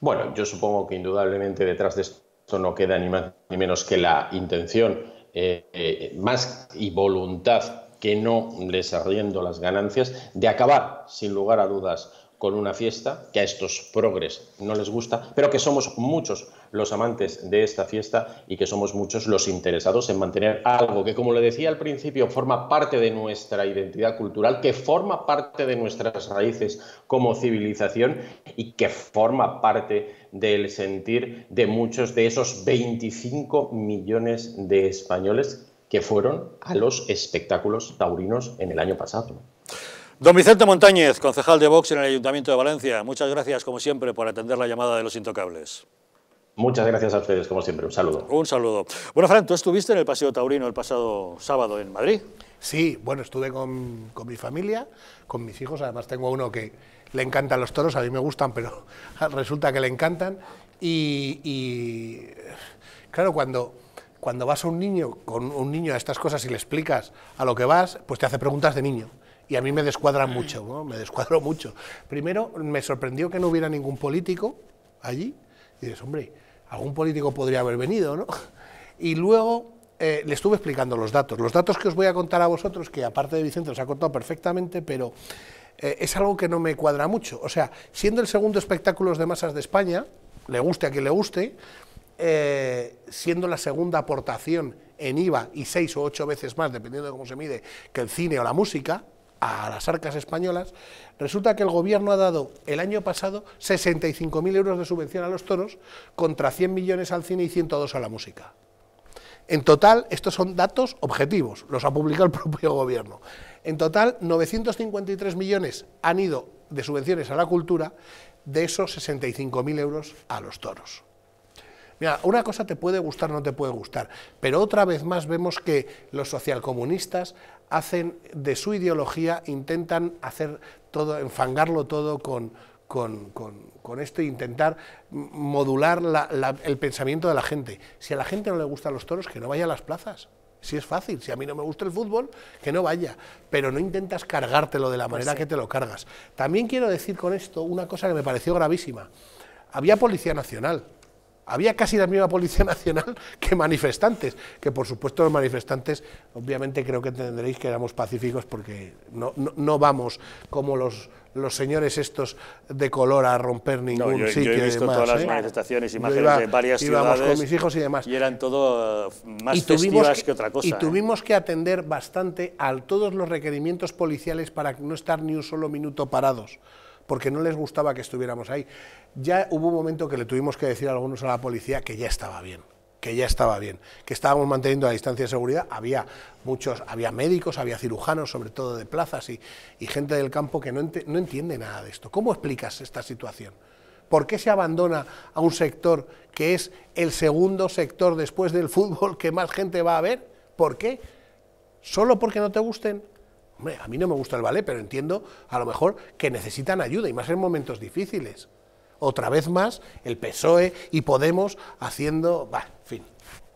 Bueno, yo supongo que indudablemente detrás de esto no queda ni más ni menos que la intención eh, eh, más y voluntad que no les arriendo las ganancias de acabar, sin lugar a dudas, con una fiesta, que a estos progres no les gusta, pero que somos muchos los amantes de esta fiesta y que somos muchos los interesados en mantener algo que, como le decía al principio, forma parte de nuestra identidad cultural, que forma parte de nuestras raíces como civilización y que forma parte del sentir de muchos de esos 25 millones de españoles que fueron a los espectáculos taurinos en el año pasado. Don Vicente Montañez, concejal de Vox en el Ayuntamiento de Valencia, muchas gracias como siempre por atender la llamada de los intocables. Muchas gracias a ustedes, como siempre. Un saludo. Un saludo. Bueno, Fran, tú estuviste en el Paseo Taurino el pasado sábado en Madrid. Sí, bueno, estuve con, mi familia, con mis hijos. Además, tengo uno que le encantan los toros, a mí me gustan, pero resulta que le encantan. Y, claro, cuando, cuando vas a un niño, con un niño a estas cosas y le explicas a lo que vas, pues te hace preguntas de niño y a mí me descuadran mucho, ¿no? me descuadro mucho. Primero, me sorprendió que no hubiera ningún político allí, y dices, hombre, algún político podría haber venido, ¿no? Y luego eh, le estuve explicando los datos, los datos que os voy a contar a vosotros, que aparte de Vicente os ha contado perfectamente, pero eh, es algo que no me cuadra mucho. O sea, siendo el segundo espectáculo de masas de España, le guste a quien le guste, eh, siendo la segunda aportación en IVA y seis o ocho veces más, dependiendo de cómo se mide, que el cine o la música, a las arcas españolas, resulta que el gobierno ha dado el año pasado 65.000 euros de subvención a los toros contra 100 millones al cine y 102 a la música. En total, estos son datos objetivos, los ha publicado el propio gobierno. En total, 953 millones han ido de subvenciones a la cultura, de esos 65.000 euros a los toros. Mira, una cosa te puede gustar, no te puede gustar, pero otra vez más vemos que los socialcomunistas hacen de su ideología, intentan hacer todo, enfangarlo todo con, esto e intentar modular el pensamiento de la gente. Si a la gente no le gustan los toros, que no vaya a las plazas si es fácil. Si a mí no me gusta el fútbol, que no vaya. Pero no intentas cargártelo de la manera que te lo cargas. También quiero decir con esto una cosa que me pareció gravísima. Había Policía Nacional había casi la misma Policía Nacional que manifestantes, que por supuesto los manifestantes, obviamente creo que entenderéis que éramos pacíficos porque no, vamos como los, los señores estos de color a romper ningún yo, sitio. Yo he visto todas las ¿eh? manifestaciones, imágenes más de varias íbamos con mis hijos y demás. Y eran todo eh, más festivas que, otra cosa. Y ¿eh? tuvimos que atender bastante a todos los requerimientos policiales para no estar ni un solo minuto parados porque no les gustaba que estuviéramos ahí. Ya hubo un momento que le tuvimos que decir a algunos a la policía que ya estaba bien que ya estaba bien, que estábamos manteniendo la distancia de seguridad, había muchos, había médicos, había cirujanos, sobre todo de plazas y, gente del campo que no, no entiende nada de esto. ¿Cómo explicas esta situación? ¿Por qué se abandona a un sector que es el segundo sector después del fútbol que más gente va a ver? ¿Por qué? ¿Solo porque no te gusten? a mí no me gusta el ballet, pero entiendo a lo mejor que necesitan ayuda y más en momentos difíciles. Otra vez más, el PSOE y Podemos haciendo, va, en fin,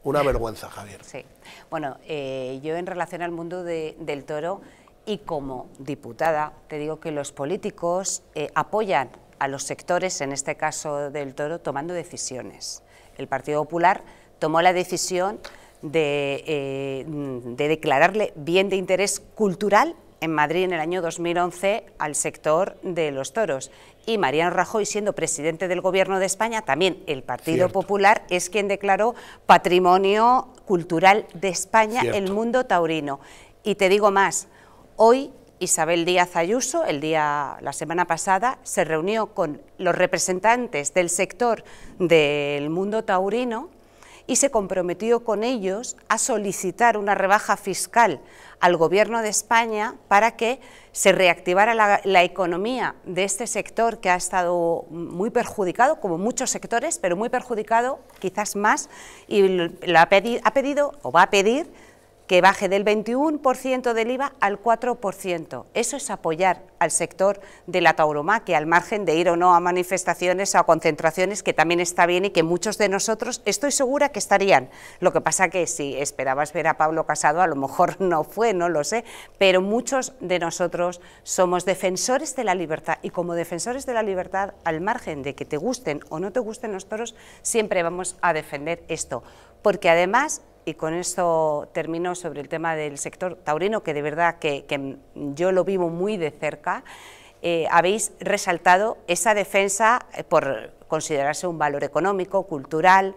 una vergüenza, Javier. Sí. Bueno, eh, yo en relación al mundo del toro y como diputada, te digo que los políticos eh, apoyan a los sectores, en este caso del toro, tomando decisiones. El Partido Popular tomó la decisión eh, de, declararle bien de interés cultural en Madrid en el año 2011 al sector de los toros. Y Mariano Rajoy, siendo presidente del Gobierno de España, también el Partido Popular es quien declaró patrimonio cultural de España el mundo taurino. Y te digo más, hoy Isabel Díaz Ayuso, el día, la semana pasada, se reunió con los representantes del sector del mundo taurino y se comprometió con ellos a solicitar una rebaja fiscal al Gobierno de España para que se reactivara la, economía de este sector que ha estado muy perjudicado, como muchos sectores, pero muy perjudicado, quizás más, y lo ha pedido o va a pedir que baje del 21% del IVA al 4%. Eso es apoyar al sector de la tauromaquia, al margen de ir o no a manifestaciones o a concentraciones, que también está bien y que muchos de nosotros estoy segura que estarían. Lo que pasa que si esperabas ver a Pablo Casado, a lo mejor no fue, no lo sé, pero muchos de nosotros somos defensores de la libertad y como defensores de la libertad, al margen de que te gusten o no te gusten los toros, siempre vamos a defender esto, porque además y con esto termino sobre el tema del sector taurino, que de verdad que, yo lo vivo muy de cerca, eh, habéis resaltado esa defensa eh, por considerarse un valor económico, cultural,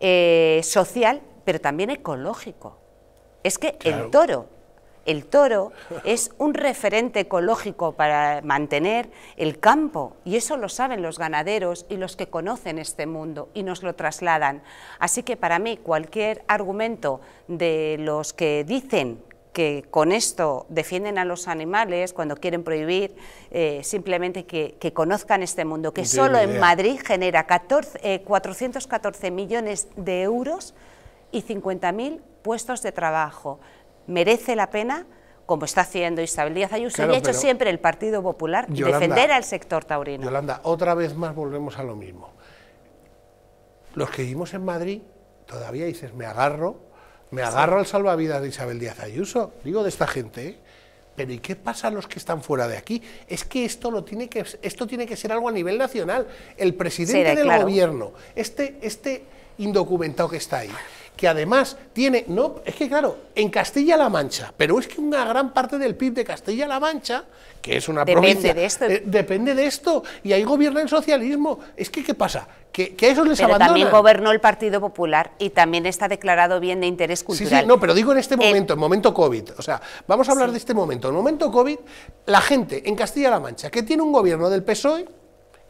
eh, social, pero también ecológico. Es que el toro el toro es un referente ecológico para mantener el campo y eso lo saben los ganaderos y los que conocen este mundo y nos lo trasladan. Así que para mí cualquier argumento de los que dicen que con esto defienden a los animales cuando quieren prohibir, eh, simplemente que, conozcan este mundo, que solo en Madrid genera 14, 414 eh, millones de euros y 50.000 puestos de trabajo merece la pena como está haciendo Isabel Díaz Ayuso y ha hecho siempre el Partido Popular, defender al sector taurino. Yolanda, otra vez más volvemos a lo mismo. Los que vivimos en Madrid, todavía dices, me agarro, me agarro al salvavidas de Isabel Díaz Ayuso, digo de esta gente, ¿eh? Pero ¿y qué pasa a los que están fuera de aquí? Es que esto, lo tiene, que, esto tiene que ser algo a nivel nacional. El presidente del gobierno, este, este indocumentado que está ahí, que además tiene, no, es que claro, en Castilla-La Mancha, pero es que una gran parte del PIB de Castilla-La Mancha, que es una depende provincia, de esto. Eh, depende de esto, y ahí gobierna el socialismo. Es que, ¿qué pasa? Que, a eso les pero también gobernó el Partido Popular y también está declarado bien de interés cultural. Sí, sí, no, pero digo en este eh, momento, en momento COVID, o sea, vamos a hablar de este momento. En el momento COVID, la gente en Castilla-La Mancha que tiene un gobierno del PSOE,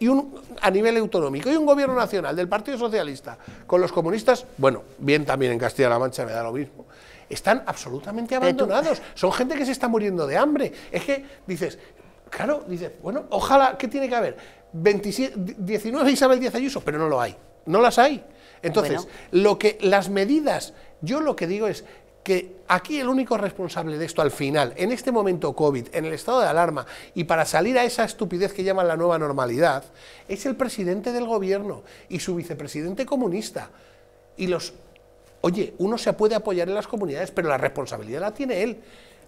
y un, a nivel autonómico y un gobierno nacional del Partido Socialista con los comunistas, bueno, bien también en Castilla-La Mancha me da lo mismo, están absolutamente abandonados. Son gente que se está muriendo de hambre. Es que dices, claro, dices, bueno, ojalá, ¿qué tiene que haber? 27, 19 Isabel Díaz Ayuso, pero no lo hay. No las hay. Entonces, lo que las medidas, yo lo que digo es, que aquí el único responsable de esto al final, en este momento COVID, en el estado de alarma y para salir a esa estupidez que llaman la nueva normalidad, es el presidente del gobierno y su vicepresidente comunista. Y los... Oye, uno se puede apoyar en las comunidades, pero la responsabilidad la tiene él.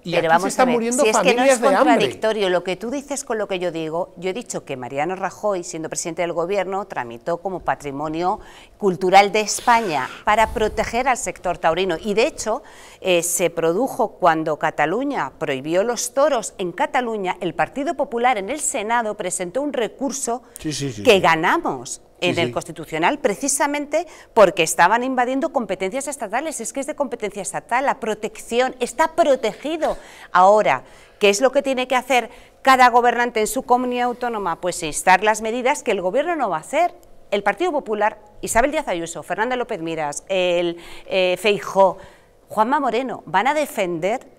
Pero vamos a ver, es que no es contradictorio lo que tú dices con lo que yo digo, yo he dicho que Mariano Rajoy, siendo presidente del gobierno, tramitó como patrimonio cultural de España para proteger al sector taurino. Y de hecho, eh, se produjo cuando Cataluña prohibió los toros en Cataluña, el Partido Popular en el Senado presentó un recurso que ganamos en el Constitucional precisamente porque estaban invadiendo competencias estatales. Es que es de competencia estatal, la protección está protegido. Ahora, ¿qué es lo que tiene que hacer cada gobernante en su comunidad autónoma? Pues instar las medidas que el gobierno no va a hacer. El Partido Popular, Isabel Díaz Ayuso, Fernanda López Miras, el eh, feijóo Juanma Moreno, van a defender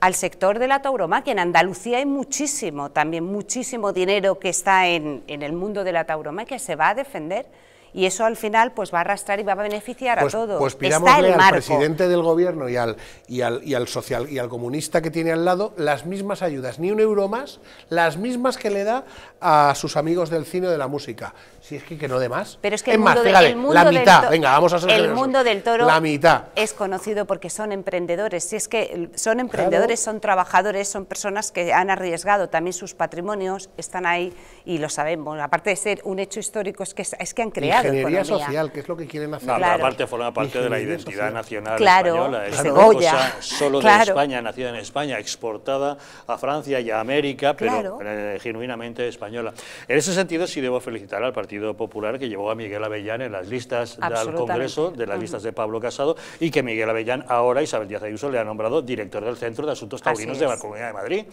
al sector de la tauromaquia. En Andalucía hay muchísimo, también muchísimo dinero que está en, en el mundo de la tauromaquia, se va a defender y eso al final pues va a arrastrar y va a beneficiar a pues, todos. Pues pidámosle al presidente del gobierno y al, y al, y al social y al comunista que tiene al lado las mismas ayudas, ni un euro más, las mismas que le da a sus amigos del cine o de la música. Si es que, que no de más. Pero es que más, la mitad, venga, vamos a ser El mundo del toro la mitad. es conocido porque son emprendedores. Si es que son emprendedores, son trabajadores, son personas que han arriesgado también sus patrimonios, están ahí y lo sabemos. Aparte de ser un hecho histórico, es que, es que han creado ingeniería social, que es lo que quieren hacer. la parte forma parte de la identidad nacional española. Es una cosa solo de España, nacida en España, exportada a Francia y a América, pero eh, genuinamente española. En ese sentido sí debo felicitar al Partido Popular que llevó a Miguel Avellán en las listas al Congreso, de las listas de Pablo Casado, y que Miguel Avellán ahora Isabel Díaz Ayuso le ha nombrado director del Centro de Asuntos Taurinos de la Comunidad de Madrid.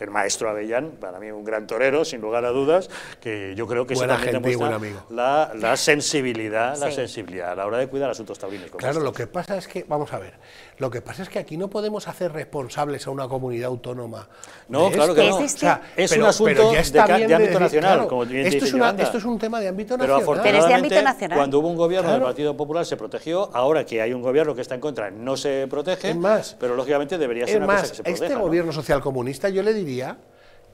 El maestro Avellán, para mí un gran torero, sin lugar a dudas, que yo creo que es una gente, buen amigo. la, sensibilidad, la sensibilidad a la hora de cuidar asuntos taurinos. claro, lo que pasa es que, vamos a ver, lo que pasa es que aquí no podemos hacer responsables a una comunidad autónoma. No, claro que no. ¿Es, un asunto de, de, ámbito nacional, esto, es un tema de ámbito nacional. Pero afortunadamente, cuando hubo un gobierno del Partido Popular se protegió, ahora que hay un gobierno que está en contra no se protege, es más, pero lógicamente debería ser una más, que se este proteja. este gobierno social yo le diría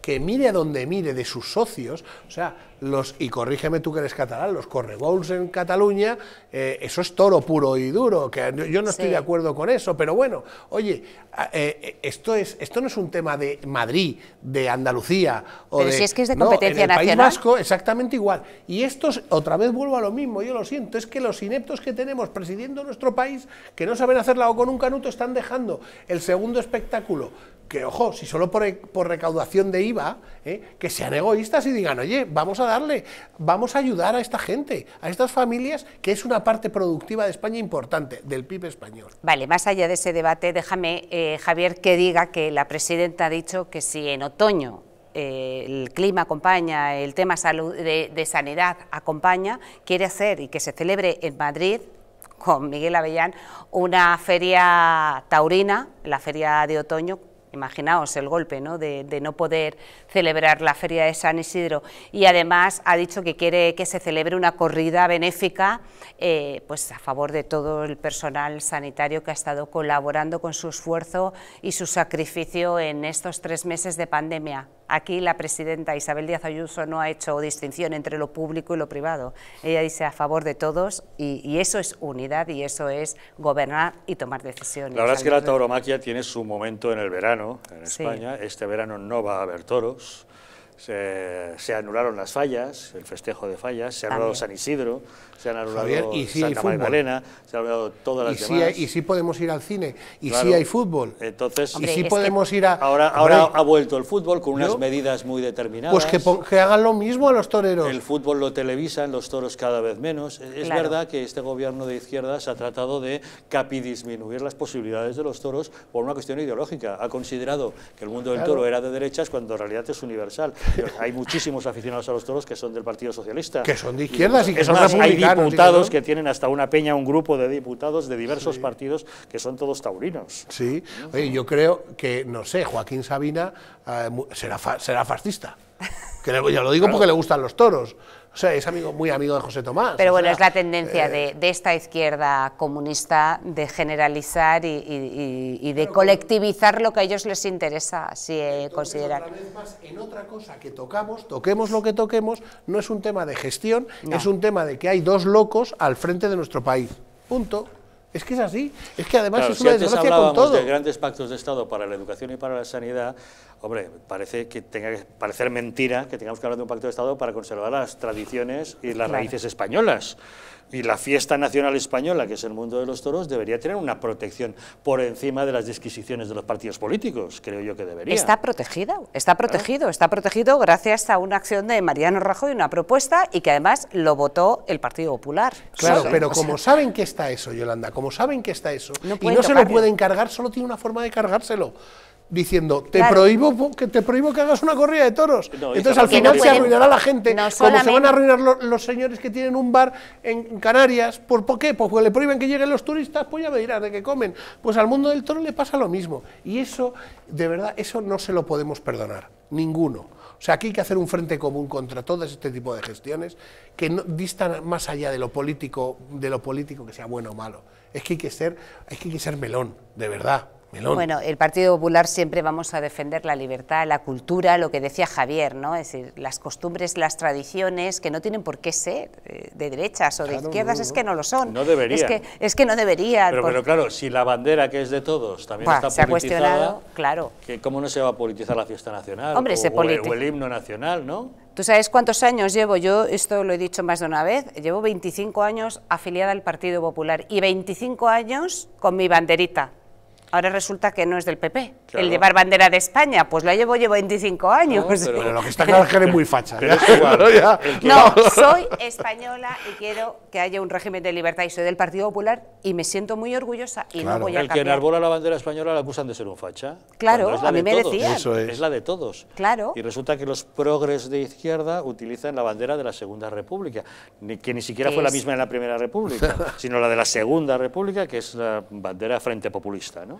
que mire a donde mire de sus socios, o sea, los, y corrígeme tú que eres catalán, los correbols en Cataluña, eh, eso es toro puro y duro, que yo no estoy de acuerdo con eso, pero bueno, oye, eh, eh, esto, es, esto no es un tema de Madrid, de Andalucía, o de, si es de competencia en País Vasco, exactamente igual. Y esto, otra vez vuelvo a lo mismo, yo lo siento, es que los ineptos que tenemos presidiendo nuestro país, que no saben hacer la o con un canuto, están dejando el segundo espectáculo, que ojo, si solo por, por recaudación de ¿eh? que sean egoístas y digan, oye, vamos a darle, vamos a ayudar a esta gente, a estas familias, que es una parte productiva de España importante, del PIB español. Vale, más allá de ese debate, déjame, eh, Javier, que diga que la presidenta ha dicho que si en otoño eh, el clima acompaña, el tema de, de sanidad acompaña, quiere hacer y que se celebre en Madrid con Miguel Avellán, una feria taurina, la feria de otoño, imaginaos el golpe ¿no? De, de no poder celebrar la Feria de San Isidro y además ha dicho que quiere que se celebre una corrida benéfica eh, pues a favor de todo el personal sanitario que ha estado colaborando con su esfuerzo y su sacrificio en estos tres meses de pandemia. Aquí la presidenta Isabel Díaz Ayuso no ha hecho distinción entre lo público y lo privado. Ella dice a favor de todos y, eso es unidad y eso es gobernar y tomar decisiones. La verdad es que la tauromaquia tiene su momento en el verano en España. Este verano no va a haber toro se, anularon las fallas, el festejo de fallas, se anulado San Isidro, se han anulado Javier, y Santa Magdalena, se han anulado todas las y Si y sí podemos ir al cine, y si sí hay fútbol. Entonces, y si podemos ir a... Ahora, ahora ha vuelto el fútbol con unas medidas muy determinadas. Pues que, hagan lo mismo a los toreros. El fútbol lo televisan, los toros cada vez menos. Es verdad que este gobierno de izquierdas ha tratado de capidisminuir las posibilidades de los toros por una cuestión ideológica. Ha considerado que el mundo del toro era de derechas cuando en realidad es universal. Hay muchísimos aficionados a los toros que son del Partido Socialista. Que son de izquierdas y, que son más, diputados que tienen hasta una peña, un grupo de diputados de diversos partidos que son todos taurinos. Sí, Oye, yo creo que, no sé, Joaquín Sabina eh, será, será fascista. Que lo digo porque le gustan los toros. O sea, es amigo, muy amigo de José Tomás. Pero bueno, es la tendencia eh, de, esta izquierda comunista de generalizar y, de colectivizar lo que a ellos les interesa, si eh, consideran. Más, en otra cosa que tocamos, toquemos lo que toquemos, no es un tema de gestión, es un tema de que hay dos locos al frente de nuestro país. Punto. Es que es así. Es que además es una desgracia con todo. de grandes pactos de Estado para la educación y para la sanidad, hombre, parece que tenga que parecer mentira que tengamos que hablar de un pacto de Estado para conservar las tradiciones y las raíces españolas. Y la fiesta nacional española, que es el mundo de los toros, debería tener una protección por encima de las disquisiciones de los partidos políticos, creo yo que debería. Está protegido, está protegido, está protegido gracias a una acción de Mariano Rajoy, una propuesta, y que además lo votó el Partido Popular. Claro, pero como saben que está eso, Yolanda, como saben que está eso, y no se lo pueden cargar, solo tiene una forma de cargárselo diciendo te prohíbo que te prohíbo que hagas una corrida de toros. Entonces al final se arruinará la gente, como se van a arruinar los, señores que tienen un bar en Canarias, ¿por, qué? Pues porque le prohíben que lleguen los turistas, pues ya me dirás de qué comen. Pues al mundo del toro le pasa lo mismo. Y eso, de verdad, eso no se lo podemos perdonar, ninguno. O sea, aquí hay que hacer un frente común contra todo este tipo de gestiones que no, distan más allá de lo político, de lo político que sea bueno o malo. Es que hay que ser, es que hay que ser melón, de verdad. Bueno, el Partido Popular siempre vamos a defender la libertad, la cultura, lo que decía Javier, ¿no? Es decir, las costumbres, las tradiciones, que no tienen por qué ser eh, de derechas o de izquierdas, es que no lo son. No deberían. Es que, no deberían. Pero, claro, si la bandera que es de todos también está se claro. ¿Cómo no se va a politizar la fiesta nacional? Hombre, se el, el himno nacional, ¿no? ¿Tú sabes cuántos años llevo? Yo esto lo he dicho más de una vez. Llevo 25 años afiliada al Partido Popular y 25 años con mi banderita Ahora resulta que no es del PP. El llevar bandera de España, pues la llevo, llevo 25 años. pero, lo que está claro es que eres muy facha. ¿no? soy española y quiero que haya un régimen de libertad y soy del Partido Popular y me siento muy orgullosa y no voy a El que enarbola la bandera española la acusan de ser un facha. Claro, a mí me todos. es. la de todos. Claro. Y resulta que los progres de izquierda utilizan la bandera de la Segunda República, que ni siquiera fue la misma en la Primera República, sino la de la Segunda República, que es la bandera frente populista, ¿no?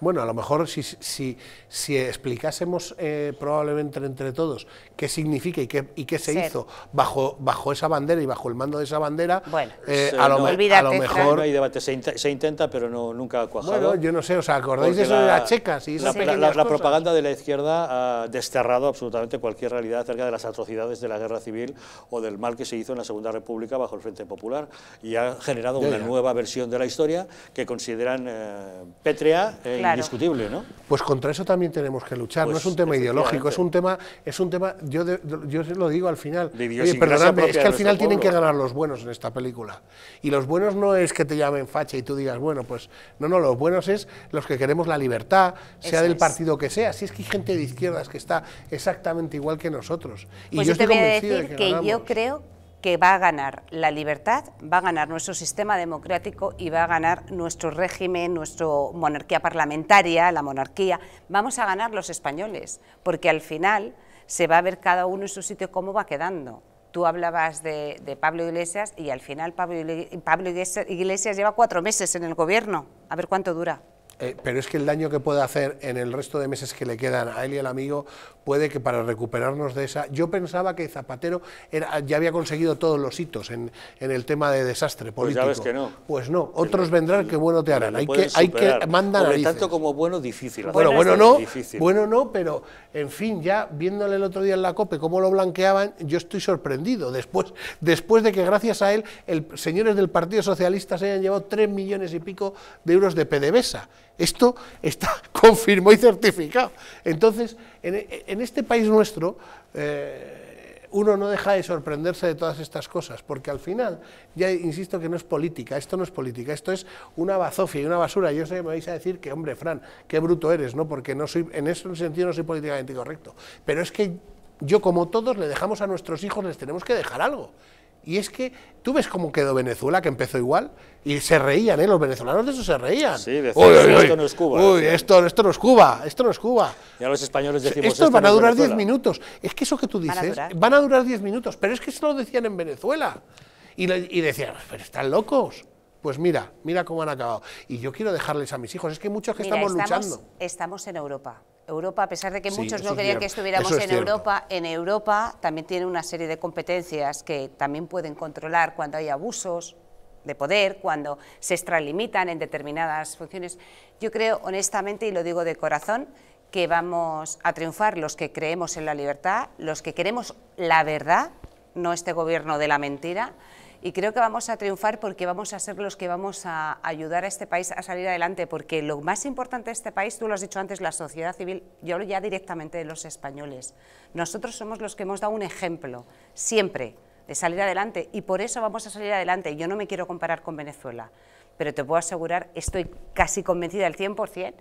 Bueno, a lo mejor si, explicásemos eh, probablemente entre todos qué significa y qué, se hizo bajo, esa bandera y bajo el mando de esa bandera, eh, a, lo, mejor... hay debate, se, intenta, pero nunca ha cuajado. Bueno, yo no sé, ¿os acordáis de eso de las checas? la, propaganda de la izquierda ha desterrado absolutamente cualquier realidad acerca de las atrocidades de la guerra civil o del mal que se hizo en la Segunda República bajo el Frente Popular y ha generado una nueva versión de la historia que consideran eh, pétrea indiscutible, ¿no? Pues contra eso también tenemos que luchar, no es un pues, tema ideológico, es un tema, es un tema, yo, yo lo digo al final, es que al final tienen que ganar los buenos en esta película, y los buenos no es que te llamen facha y tú digas, bueno, pues, no, no, los buenos es los que queremos la libertad, sea del partido que sea, si es que hay gente de izquierdas que está exactamente igual que nosotros, y pues yo, te voy a decir que, que yo creo que va a ganar la libertad, va a ganar nuestro sistema democrático y va a ganar nuestro régimen, nuestra monarquía parlamentaria, la monarquía. Vamos a ganar los españoles, porque al final se va a ver cada uno en su sitio cómo va quedando. Tú hablabas de, Pablo Iglesias y al final Pablo Iglesias lleva cuatro meses en el gobierno. A ver cuánto dura. Eh, pero es que el daño que puede hacer en el resto de meses que le quedan a él y al amigo puede que para recuperarnos de esa... Yo pensaba que Zapatero ya había conseguido todos los hitos en, el tema de desastre político. Pues ya que no. Pues no, otros vendrán que bueno te harán. Hay que, hay que mandar tanto como bueno, difícil. Bueno, bueno no, bueno no, pero en fin, ya viéndole el otro día en la COPE cómo lo blanqueaban, yo estoy sorprendido. Después, después de que gracias a él, el, señores del Partido Socialista se hayan llevado tres millones y pico de euros de PDVSA esto está confirmado y certificado. Entonces, en, este país nuestro, eh, uno no deja de sorprenderse de todas estas cosas, porque al final, ya insisto que no es política, esto no es política, esto es una bazofia y una basura. Yo sé que me vais a decir que, hombre, Fran, qué bruto eres, ¿no? Porque no soy, en ese sentido no soy políticamente correcto. Pero es que yo, como todos, le dejamos a nuestros hijos, les tenemos que dejar algo. Y es que tú ves cómo quedó Venezuela, que empezó igual, y se reían, ¿eh? Los venezolanos de eso se reían. Sí, esto no es Cuba. Uy, esto, no es Cuba, esto no es Cuba. Ya los españoles decimos... Estos van a durar 10 minutos. Es que eso que tú dices, van a durar 10 minutos, pero es que eso lo decían en Venezuela. Y, y decían, pero están locos. Pues mira, mira cómo han acabado. Y yo quiero dejarles a mis hijos, es que muchos que estamos luchando. Estamos en Europa. Europa, a pesar de que muchos no querían que estuviéramos en Europa, en Europa también tiene una serie de competencias que también pueden controlar cuando hay abusos de poder, cuando se extralimitan en determinadas funciones. Yo creo, honestamente, y lo digo de corazón, que vamos a triunfar los que creemos en la libertad, los que queremos la verdad, no este gobierno de la mentira, y creo que vamos a triunfar porque vamos a ser los que vamos a ayudar a este país a salir adelante, porque lo más importante de este país, tú lo has dicho antes, la sociedad civil, yo hablo ya directamente de los españoles. Nosotros somos los que hemos dado un ejemplo, siempre, de salir adelante, y por eso vamos a salir adelante. Yo no me quiero comparar con Venezuela, pero te puedo asegurar, estoy casi convencida al 100%,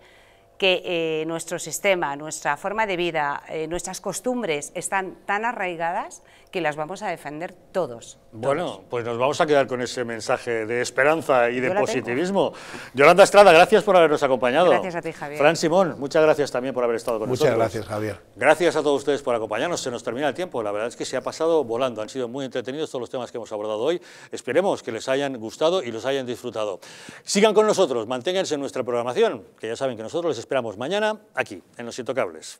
que eh, nuestro sistema, nuestra forma de vida, eh, nuestras costumbres están tan arraigadas que las vamos a defender todos. Bueno, pues nos vamos a quedar con ese mensaje de esperanza y de positivismo. Yolanda Estrada, gracias por habernos acompañado. Gracias a ti, Javier. Fran Simón, muchas gracias también por haber estado con nosotros. Muchas gracias, Javier. Gracias a todos ustedes por acompañarnos. Se nos termina el tiempo. La verdad es que se ha pasado volando. Han sido muy entretenidos todos los temas que hemos abordado hoy. Esperemos que les hayan gustado y los hayan disfrutado. Sigan con nosotros, manténganse en nuestra programación, que ya saben que nosotros les esperamos mañana aquí, en Los Intocables.